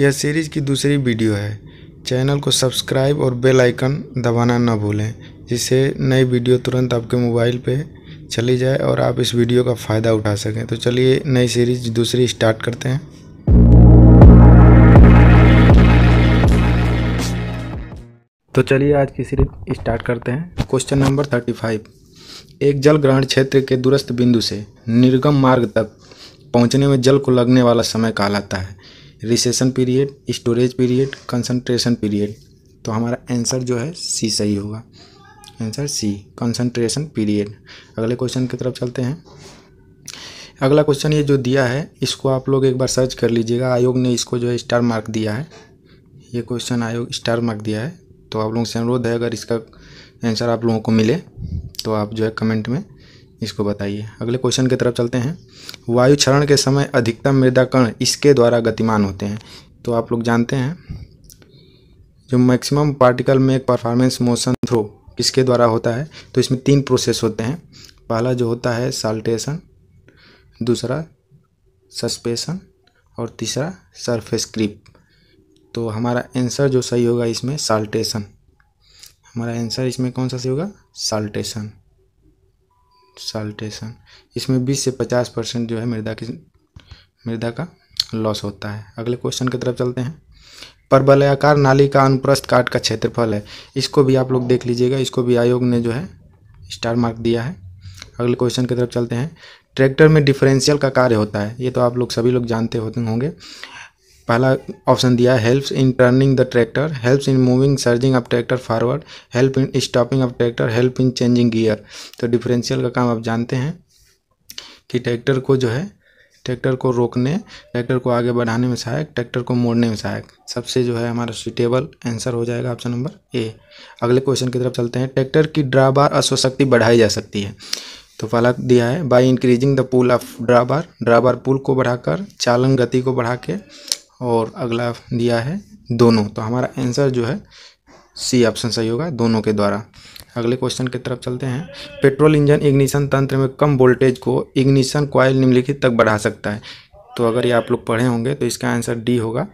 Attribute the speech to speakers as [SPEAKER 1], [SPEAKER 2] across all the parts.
[SPEAKER 1] यह सीरीज़ की दूसरी वीडियो है चैनल को सब्सक्राइब और बेल आइकन दबाना न भूलें जिससे नई वीडियो तुरंत आपके मोबाइल पे चली जाए और आप इस वीडियो का फ़ायदा उठा सकें तो चलिए नई सीरीज दूसरी स्टार्ट करते हैं तो चलिए आज की सीरीज स्टार्ट करते हैं क्वेश्चन नंबर थर्टी फाइव एक जल ग्रहण क्षेत्र के दूरस्थ बिंदु से निर्गम मार्ग तक पहुंचने में जल को लगने वाला समय कहलाता है recession period storage period concentration period तो हमारा आंसर जो है सी सही होगा आंसर सी कंसनट्रेशन पीरियड अगले क्वेश्चन की तरफ चलते हैं अगला क्वेश्चन ये जो दिया है इसको आप लोग एक बार सर्च कर लीजिएगा आयोग ने इसको जो है स्टार मार्क दिया है ये क्वेश्चन आयोग स्टार मार्क दिया है तो आप लोगों से अनुरोध है अगर इसका आंसर आप लोगों को मिले तो आप जो है कमेंट में इसको बताइए अगले क्वेश्चन की तरफ चलते हैं वायु क्षरण के समय अधिकतम मृदा कण इसके द्वारा गतिमान होते हैं तो आप लोग जानते हैं जो मैक्सिमम पार्टिकल में परफॉर्मेंस मोशन थ्रो किसके द्वारा होता है तो इसमें तीन प्रोसेस होते हैं पहला जो होता है साल्टेशन दूसरा सस्पेशन और तीसरा सरफेस क्रीप तो हमारा आंसर जो सही होगा इसमें साल्टेशन हमारा आंसर इसमें कौन सा सही होगा साल्टेशन साल्टेशन इसमें 20 से 50 परसेंट जो है मृदा की मृदा का लॉस होता है अगले क्वेश्चन की तरफ चलते हैं परवलयाकार नाली का अनुप्रस्थ काट का क्षेत्रफल है इसको भी आप लोग देख लीजिएगा इसको भी आयोग ने जो है स्टार मार्क दिया है अगले क्वेश्चन की तरफ चलते हैं ट्रैक्टर में डिफरेंशियल का कार्य होता है ये तो आप लोग सभी लोग जानते होते होंगे पहला ऑप्शन दिया है helps in turning the tractor helps in moving surging up tractor forward help in stopping up tractor help in changing gear तो डिफरेंशियल का काम आप जानते हैं कि ट्रैक्टर को जो है ट्रैक्टर को रोकने ट्रैक्टर को आगे बढ़ाने में सहायक ट्रैक्टर को मोड़ने में सहायक सबसे जो है हमारा सुटेबल आंसर हो जाएगा ऑप्शन नंबर ए अगले क्वेश्चन की तरफ चलते हैं ट्रैक्टर की ड्रा बार अश्वशक्ति बढ़ाई जा सकती है तो पहला दिया है by increasing the pull of drawbar drawbar pull को बढ़ाकर चालन गति को बढ़ा के और अगला दिया है दोनों तो हमारा आंसर जो है सी ऑप्शन सही होगा दोनों के द्वारा अगले क्वेश्चन की तरफ चलते हैं पेट्रोल इंजन इग्निशन तंत्र में कम वोल्टेज को इग्निशन कॉयल निम्नलिखित तक बढ़ा सकता है तो अगर ये आप लोग पढ़े होंगे तो इसका आंसर डी होगा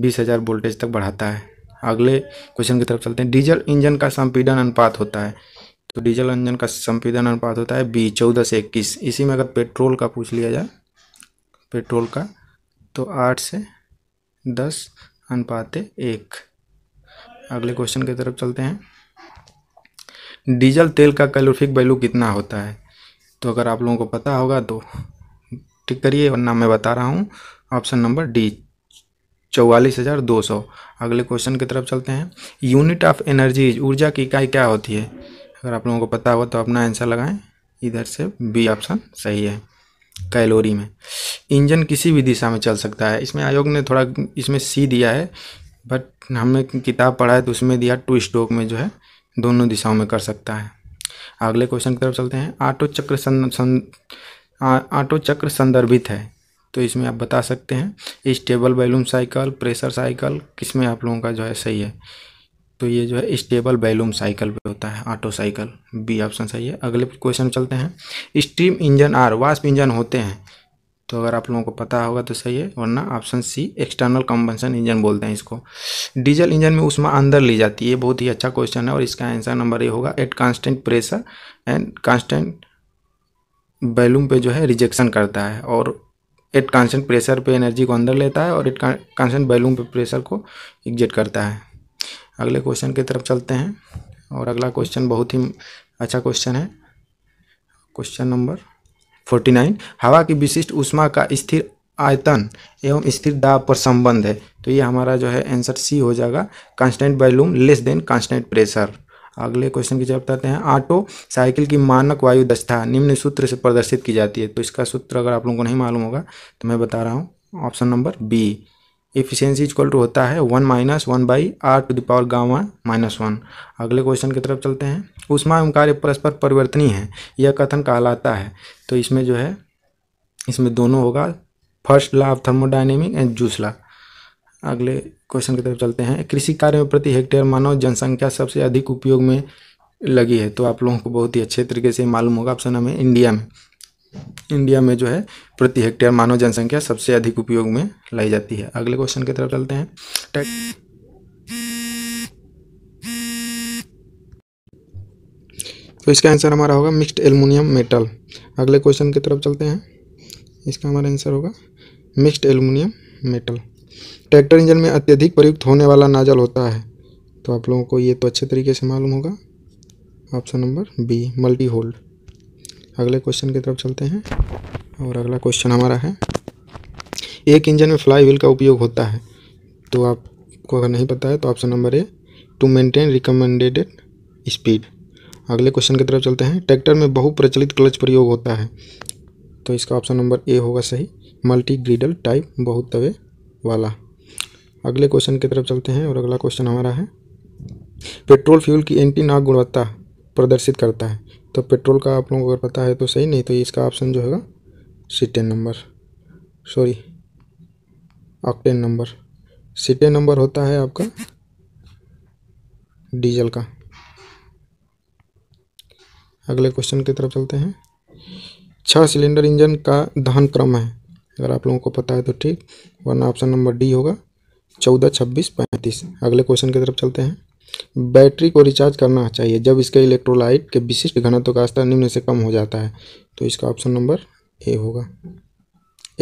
[SPEAKER 1] बीस हज़ार वोल्टेज तक बढ़ाता है अगले क्वेश्चन की तरफ चलते हैं डीजल इंजन का संपीडन अनुपात होता है तो डीजल इंजन का संपीडन अनुपात होता है बी चौदह से इक्कीस इसी में अगर पेट्रोल का पूछ लिया जाए पेट्रोल का तो आठ से दस अनुपात एक अगले क्वेश्चन की तरफ चलते हैं डीजल तेल का कैलोरीफिक वैल्यू कितना होता है तो अगर आप लोगों को पता होगा तो टिक करिए वरना मैं बता रहा हूँ ऑप्शन नंबर डी चौवालीस हज़ार दो सौ अगले क्वेश्चन की तरफ चलते हैं यूनिट ऑफ एनर्जी ऊर्जा की इकाई क्या होती है अगर आप लोगों को पता होगा तो अपना आंसर लगाएं इधर से बी ऑप्शन सही है कैलोरी में इंजन किसी भी दिशा में चल सकता है इसमें आयोग ने थोड़ा इसमें सी दिया है बट हमने किताब पढ़ा है तो उसमें दिया टू स्ट्रोक में जो है दोनों दिशाओं में कर सकता है अगले क्वेश्चन की तरफ चलते हैं आटो चक्र सं, सं आटो चक्र संदर्भित है तो इसमें आप बता सकते हैं stable volume cycle pressure cycle किसमें आप लोगों का जो है सही है तो ये जो है स्टेबल बैलूम साइकिल पे होता है ऑटो साइकिल बी ऑप्शन सही है अगले क्वेश्चन चलते हैं steam engine are wasp engine होते हैं तो अगर आप लोगों को पता होगा तो सही है वरना option C external combustion engine बोलते हैं इसको डीजल इंजन में उष्मा अंदर ली जाती है ये बहुत ही अच्छा क्वेश्चन है और इसका आंसर नंबर ये होगा at constant pressure and constant volume पे जो है रिजेक्शन करता है और एट कांस्टेंट प्रेशर पे एनर्जी को अंदर लेता है और एट कांस्टेंट बैलूम पे प्रेशर को एग्जिट करता है अगले क्वेश्चन की तरफ चलते हैं और अगला क्वेश्चन बहुत ही अच्छा क्वेश्चन है क्वेश्चन नंबर 49 हवा की विशिष्ट उष्मा का स्थिर आयतन एवं स्थिर दाब पर संबंध है तो ये हमारा जो है आंसर सी हो जाएगा constant volume less than constant pressure अगले क्वेश्चन की जवाब बताते हैं ऑटो साइकिल की मानक वायु दक्षता निम्न सूत्र से प्रदर्शित की जाती है तो इसका सूत्र अगर आप लोगों को नहीं मालूम होगा तो मैं बता रहा हूँ option number B efficiency equal to होता है one minus one by r to the power gamma minus one अगले क्वेश्चन की तरफ चलते हैं उष्मा एवं कार्य परस्पर परिवर्तनीय है यह कथन कहलाता है तो इसमें जो है इसमें दोनों होगा first law of thermodynamic and जूस लॉ अगले क्वेश्चन की तरफ चलते हैं कृषि कार्य में प्रति हेक्टेयर मानव जनसंख्या सबसे अधिक उपयोग में लगी है तो आप लोगों को बहुत ही अच्छे तरीके से मालूम होगा ऑप्शन हमें इंडिया में इंडिया में जो है प्रति हेक्टेयर मानव जनसंख्या सबसे अधिक उपयोग में लाई जाती है अगले क्वेश्चन की तरफ चलते हैं तो इसका आंसर हमारा होगा मिक्स्ड एल्युमिनियम मेटल अगले क्वेश्चन की तरफ चलते हैं इसका हमारा आंसर होगा mixed aluminium metal tractor engine में अत्यधिक प्रयुक्त होने वाला नाजल होता है तो आप लोगों को ये तो अच्छे तरीके से मालूम होगा option number B multi hold अगले क्वेश्चन की तरफ चलते हैं और अगला क्वेश्चन हमारा है एक इंजन में फ्लाई व्हील का उपयोग होता है तो आपको अगर नहीं पता है तो option number A to maintain recommended speed अगले क्वेश्चन की तरफ चलते हैं ट्रैक्टर में बहुप्रचलित क्लच प्रयोग होता है तो इसका ऑप्शन नंबर ए होगा सही मल्टी ग्रीडल टाइप बहुत तवे वाला अगले क्वेश्चन की तरफ चलते हैं और अगला क्वेश्चन हमारा है पेट्रोल फ्यूल की एंटी नाक गुणवत्ता प्रदर्शित करता है तो पेट्रोल का आप लोगों को अगर पता है तो सही नहीं तो इसका ऑप्शन जो होगा cetane number sorry octane number cetane number होता है आपका डीजल का अगले क्वेश्चन की तरफ चलते हैं छः सिलेंडर इंजन का दहन क्रम है अगर आप लोगों को पता है तो ठीक वरना ऑप्शन नंबर डी होगा चौदह छब्बीस पैंतीस अगले क्वेश्चन की तरफ चलते हैं बैटरी को रिचार्ज करना चाहिए जब इसके इलेक्ट्रोलाइट के विशिष्ट घनत्व का स्तर निम्न से कम हो जाता है तो इसका ऑप्शन नंबर ए होगा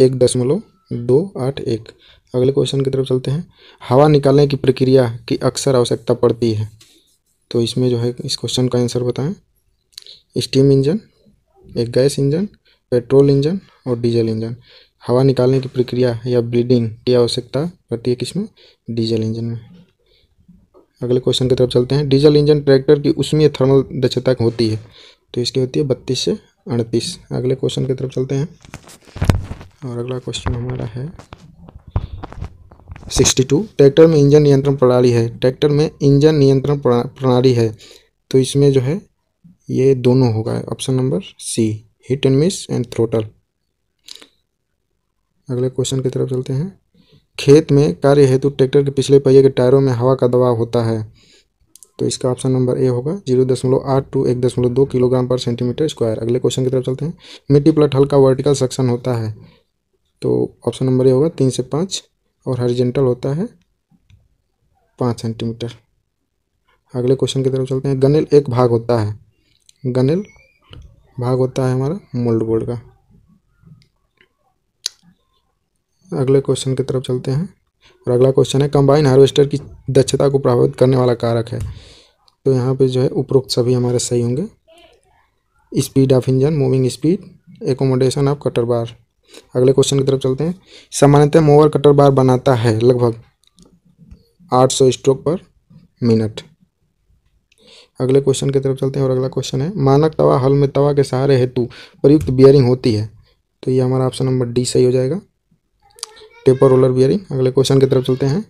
[SPEAKER 1] एक दशमलव दो आठ एक अगले क्वेश्चन की तरफ चलते हैं हवा निकालने की प्रक्रिया की अक्सर आवश्यकता पड़ती है तो इसमें जो है इस क्वेश्चन का आंसर बताएं स्टीम इंजन एक गैस इंजन पेट्रोल इंजन और डीजल इंजन हवा निकालने की प्रक्रिया या ब्लीडिंग की आवश्यकता पड़ती है किसमें डीजल इंजन में अगले क्वेश्चन की तरफ चलते हैं डीजल इंजन ट्रैक्टर की उसमें थर्मल दक्षता होती है तो इसकी होती है बत्तीस से अड़तीस अगले क्वेश्चन की तरफ चलते हैं और अगला क्वेश्चन हमारा है सिक्सटी टू ट्रैक्टर में इंजन नियंत्रण प्रणाली है ट्रैक्टर में इंजन नियंत्रण प्रणाली है तो इसमें जो है ये दोनों होगा option number C hit and miss and throttle अगले क्वेश्चन की तरफ चलते हैं खेत में कार्य हेतु ट्रैक्टर के पिछले पहिए के टायरों में हवा का दबाव होता है तो इसका ऑप्शन नंबर ए होगा जीरो दशमलव आठ टू एक दशमलव दो किलोग्राम पर सेंटीमीटर स्क्वायर अगले क्वेश्चन की तरफ चलते हैं मिट्टी प्लट हल्का वर्टिकल सेक्शन होता है तो ऑप्शन नंबर ए होगा तीन से पाँच और हरिजेंटल होता है पाँच सेंटीमीटर अगले क्वेश्चन की तरफ चलते हैं गनेल एक भाग होता है गनेल भाग होता है हमारा मोल्ड बोर्ड का अगले क्वेश्चन की तरफ चलते हैं और अगला क्वेश्चन है कंबाइन हार्वेस्टर की दक्षता को प्रभावित करने वाला कारक है तो यहाँ पे जो है उपरोक्त सभी हमारे सही होंगे speed of engine moving speed accommodation of cutter bar अगले क्वेश्चन की तरफ चलते हैं सामान्यतः मोवर कटर बार बनाता है लगभग 800 स्ट्रोक पर मिनट अगले क्वेश्चन की तरफ चलते हैं और अगला क्वेश्चन है मानक तवा हल में तवा के सहारे हेतु प्रयुक्त बियरिंग होती है तो ये हमारा ऑप्शन नंबर डी सही हो जाएगा पेपर रोलर बियरिंग अगले क्वेश्चन की तरफ चलते हैं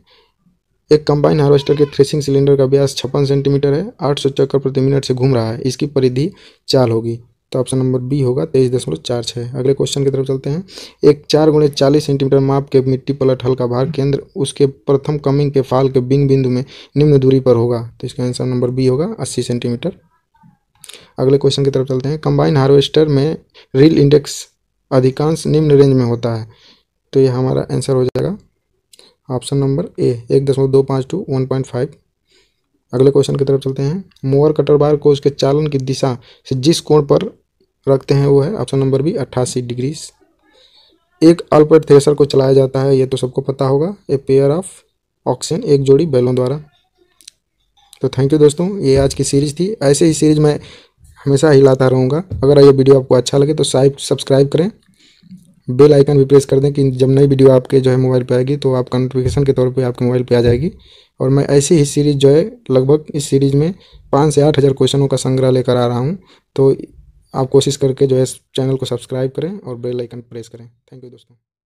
[SPEAKER 1] एक कंबाइन हार्वेस्टर के थ्रेसिंग सिलेंडर का व्यास छप्पन सेंटीमीटर है आठ सौ चक्कर प्रति मिनट से घूम रहा है इसकी परिधि चाल होगी तो ऑप्शन नंबर बी होगा तेईस दशमलव चार छः अगले क्वेश्चन की तरफ चलते हैं एक चार गुणे चालीस सेंटीमीटर माप के मिट्टी पलट हल्का भार केंद्र उसके प्रथम कमिंग के फाल के बिंग बिंदु में निम्न दूरी पर होगा तो इसका आंसर नंबर बी होगा अस्सी सेंटीमीटर अगले क्वेश्चन की तरफ चलते हैं कंबाइन हार्वेस्टर में रील इंडेक्स अधिकांश निम्न रेंज में होता है तो ये हमारा आंसर हो जाएगा ऑप्शन नंबर ए एक दशमलव दो पाँच टू वन पॉइंट फाइव अगले क्वेश्चन की तरफ चलते हैं मोअर कटर बार को उसके चालन की दिशा से जिस कोण पर रखते हैं वो है ऑप्शन नंबर बी अट्ठासी डिग्री एक अल्पर थ्रेसर को चलाया जाता है ये तो सबको पता होगा ए पेयर ऑफ ऑक्सीजन एक जोड़ी बैलों द्वारा तो थैंक यू दोस्तों ये आज की सीरीज थी ऐसे ही सीरीज मैं हमेशा हिलाता रहूँगा अगर ये वीडियो आपको अच्छा लगे तो सब्सक्राइब करें बेल आइकन भी प्रेस कर दें कि जब नई वीडियो आपके जो है मोबाइल पर आएगी तो आपका नोटिफिकेशन के तौर पर आपके मोबाइल पर आ जाएगी और मैं ऐसी ही सीरीज़ जो है लगभग इस सीरीज़ में पाँच से आठ हज़ार क्वेश्चनों का संग्रह लेकर आ रहा हूँ तो आप कोशिश करके जो है चैनल को सब्सक्राइब करें और बेल आइकन प्रेस करें थैंक यू दोस्तों